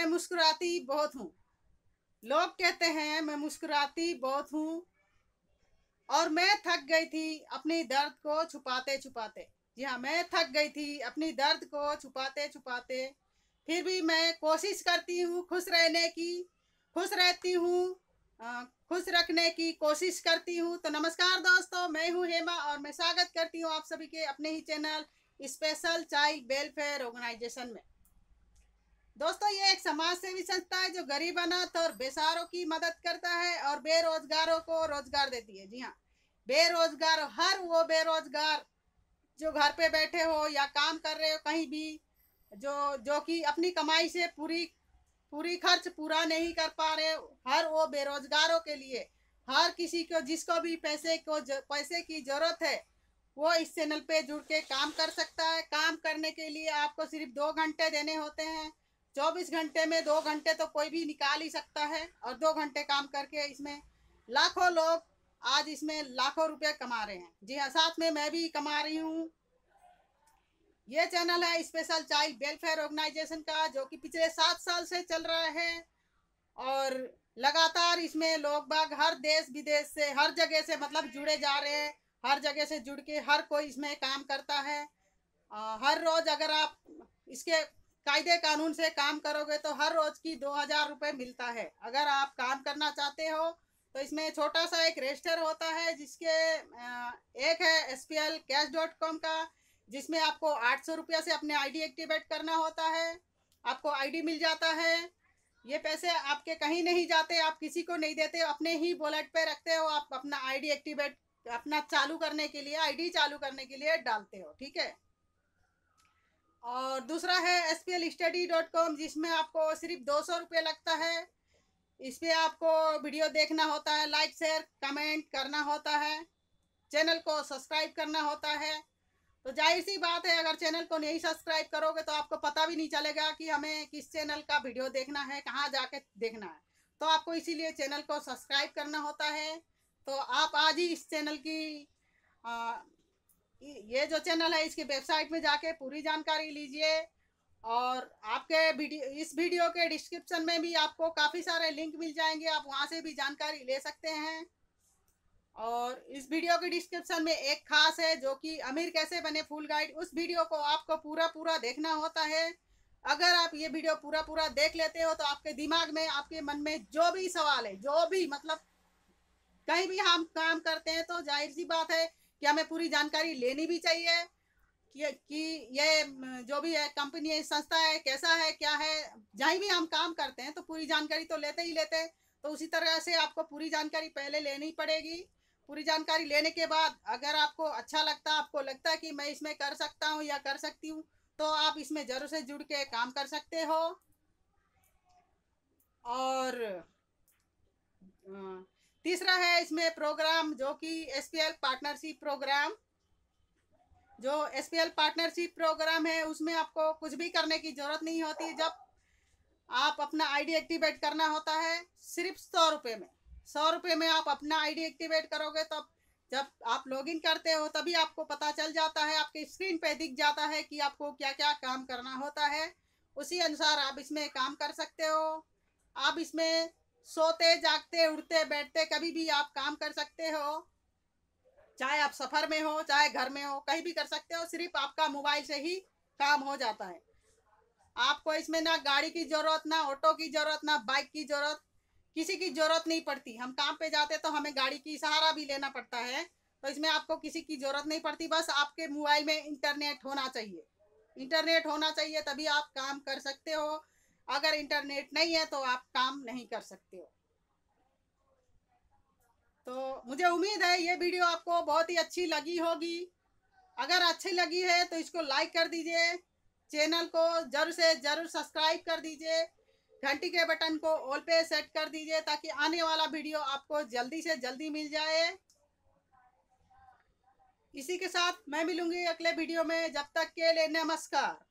मैं मुस्कुराती बहुत हूँ लोग कहते हैं मैं मुस्कुराती बहुत हूँ और मैं थक गई थी अपनी दर्द को छुपाते छुपाते जी हाँ मैं थक गई थी अपनी दर्द को छुपाते छुपाते फिर भी मैं कोशिश करती हूँ खुश रहने की खुश रहती हूँ खुश रखने की कोशिश करती हूँ तो नमस्कार दोस्तों मैं हूँ हेमा और मैं स्वागत करती हूँ आप सभी के अपने ही channel special child welfare organization में दोस्तों ये एक समाज सेवी संस्था है जो गरीब अनाथ और बेसारों की मदद करता है और बेरोजगारों को रोजगार देती है जी हाँ बेरोजगार हर वो बेरोजगार जो घर पे बैठे हो या काम कर रहे हो कहीं भी जो जो कि अपनी कमाई से पूरी पूरी खर्च पूरा नहीं कर पा रहे हर वो बेरोजगारों के लिए हर किसी को जिसको भी पैसे को पैसे की ज़रूरत है वो इस चैनल पे जुड़ के काम कर सकता है काम करने के लिए आपको सिर्फ दो घंटे देने होते हैं चौबीस घंटे में दो घंटे तो कोई भी निकाल ही सकता है और दो घंटे काम करके इसमें लाखों लोग आज इसमें लाखों रुपए कमा रहे हैं जी हाँ साथ में मैं भी कमा रही हूँ ये चैनल है स्पेशल चाइल्ड वेलफेयर ऑर्गेनाइजेशन का जो कि पिछले सात साल से चल रहा है और लगातार इसमें लोग बाग हर देश विदेश से हर जगह से मतलब जुड़े जा रहे हैं हर जगह से जुड़ के हर कोई इसमें काम करता है आ, हर रोज अगर आप इसके कायदे कानून से काम करोगे तो हर रोज की दो हजार रुपये मिलता है अगर आप काम करना चाहते हो तो इसमें छोटा सा एक रजिस्टर होता है जिसके एक है S P L cash dot com का जिसमें आपको आठ सौ रुपया से अपने आईडी एक्टिवेट करना होता है आपको आईडी मिल जाता है ये पैसे आपके कहीं नहीं जाते आप किसी को नहीं देते अपने ही वॉलेट पे रखते हो आप अपना आईडी एक्टिवेट अपना चालू करने के लिए आईडी चालू करने के लिए डालते हो ठीक है और दूसरा है S P L study dot com जिसमें आपको सिर्फ दो सौ रुपये लगता है इस पर आपको वीडियो देखना होता है लाइक शेयर कमेंट करना होता है चैनल को सब्सक्राइब करना होता है तो जाहिर सी बात है अगर चैनल को नहीं सब्सक्राइब करोगे तो आपको पता भी नहीं चलेगा कि हमें किस चैनल का वीडियो देखना है कहाँ जाके देखना है तो आपको इसीलिए चैनल को सब्सक्राइब करना होता है तो आप आज ही इस चैनल की आ, ये जो चैनल है इसकी वेबसाइट में जाके पूरी जानकारी लीजिए और आपके वीडियो इस वीडियो के डिस्क्रिप्शन में भी आपको काफ़ी सारे लिंक मिल जाएंगे आप वहाँ से भी जानकारी ले सकते हैं और इस वीडियो के डिस्क्रिप्शन में एक खास है जो कि अमीर कैसे बने फूल गाइड उस वीडियो को आपको पूरा पूरा देखना होता है अगर आप ये वीडियो पूरा पूरा देख लेते हो तो आपके दिमाग में आपके मन में जो भी सवाल है जो भी मतलब कहीं भी हम काम करते हैं तो जाहिर सी बात है क्या हमें पूरी जानकारी लेनी भी चाहिए कि, कि ये जो भी है कंपनी है संस्था है कैसा है क्या है जहाँ भी हम काम करते हैं तो पूरी जानकारी तो लेते ही लेते तो उसी तरह से आपको पूरी जानकारी पहले लेनी पड़ेगी पूरी जानकारी लेने के बाद अगर आपको अच्छा लगता आपको लगता है कि मैं इसमें कर सकता हूँ या कर सकती हूँ तो आप इसमें ज़रूर से जुड़ के काम कर सकते हो तीसरा है इसमें प्रोग्राम जो कि एसपीएल पार्टनरशिप प्रोग्राम जो एसपीएल पार्टनरशिप प्रोग्राम है उसमें आपको कुछ भी करने की ज़रूरत नहीं होती जब आप अपना आईडी एक्टिवेट करना होता है सिर्फ सौ रुपये में सौ रुपये में आप अपना आईडी एक्टिवेट करोगे तब जब आप लॉगिन करते हो तभी आपको पता चल जाता है आपके स्क्रीन पे दिख जाता है कि आपको क्या क्या काम करना होता है उसी अनुसार आप इसमें काम कर सकते हो आप इसमें सोते जागते उठते बैठते कभी भी आप काम कर सकते हो चाहे आप सफर में हो चाहे घर में हो कहीं भी कर सकते हो सिर्फ आपका मोबाइल से ही काम हो जाता है आपको इसमें ना गाड़ी की जरूरत ना ऑटो की जरूरत ना बाइक की जरूरत किसी की जरूरत नहीं पड़ती हम काम पे जाते तो हमें गाड़ी की सहारा भी लेना पड़ता है तो इसमें आपको किसी की जरूरत नहीं पड़ती बस आपके मोबाइल में इंटरनेट होना चाहिए इंटरनेट होना चाहिए तभी आप काम कर सकते हो अगर इंटरनेट नहीं है तो आप काम नहीं कर सकते हो तो मुझे उम्मीद है ये वीडियो आपको बहुत ही अच्छी लगी होगी अगर अच्छी लगी है तो इसको लाइक कर दीजिए चैनल को जरूर से जरूर सब्सक्राइब कर दीजिए घंटी के बटन को ऑल पे सेट कर दीजिए ताकि आने वाला वीडियो आपको जल्दी से जल्दी मिल जाए इसी के साथ मैं मिलूंगी अगले वीडियो में जब तक के लिए नमस्कार